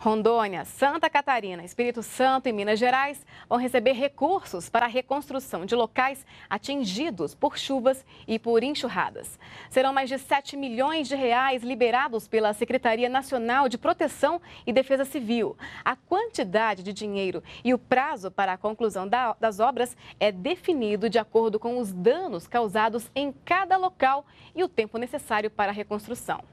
Rondônia, Santa Catarina, Espírito Santo e Minas Gerais vão receber recursos para a reconstrução de locais atingidos por chuvas e por enxurradas. Serão mais de 7 milhões de reais liberados pela Secretaria Nacional de Proteção e Defesa Civil. A quantidade de dinheiro e o prazo para a conclusão das obras é definido de acordo com os danos causados em cada local e o tempo necessário para a reconstrução.